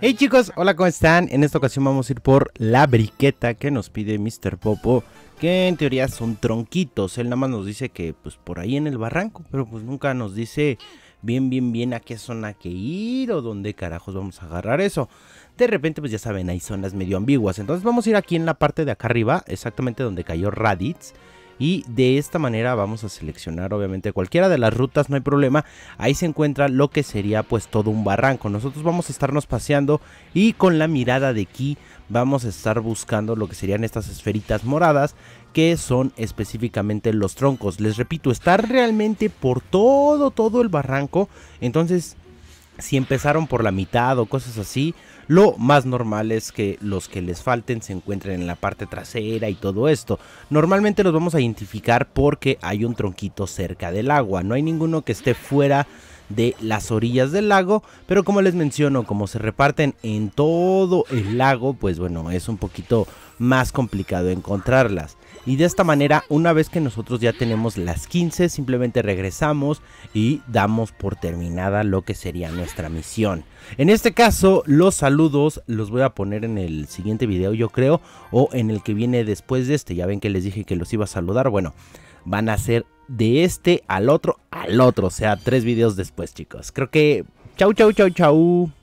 Hey chicos, hola, ¿cómo están? En esta ocasión vamos a ir por la briqueta que nos pide Mr. Popo, que en teoría son tronquitos. Él nada más nos dice que pues por ahí en el barranco, pero pues nunca nos dice bien, bien, bien a qué zona que ir o dónde carajos vamos a agarrar eso. De repente, pues ya saben, hay zonas medio ambiguas. Entonces vamos a ir aquí en la parte de acá arriba, exactamente donde cayó Raditz y de esta manera vamos a seleccionar obviamente cualquiera de las rutas, no hay problema, ahí se encuentra lo que sería pues todo un barranco, nosotros vamos a estarnos paseando y con la mirada de aquí vamos a estar buscando lo que serían estas esferitas moradas que son específicamente los troncos. Les repito, está realmente por todo, todo el barranco. Entonces si empezaron por la mitad o cosas así, lo más normal es que los que les falten se encuentren en la parte trasera y todo esto. Normalmente los vamos a identificar porque hay un tronquito cerca del agua, no hay ninguno que esté fuera de las orillas del lago, pero como les menciono, como se reparten en todo el lago, pues bueno, es un poquito más complicado encontrarlas. Y de esta manera, una vez que nosotros ya tenemos las 15, simplemente regresamos y damos por terminada lo que sería nuestra misión. En este caso, los saludos los voy a poner en el siguiente video, yo creo, o en el que viene después de este. Ya ven que les dije que los iba a saludar. Bueno, van a ser de este al otro al otro, o sea, tres videos después, chicos. Creo que... Chau, chau, chau, chau.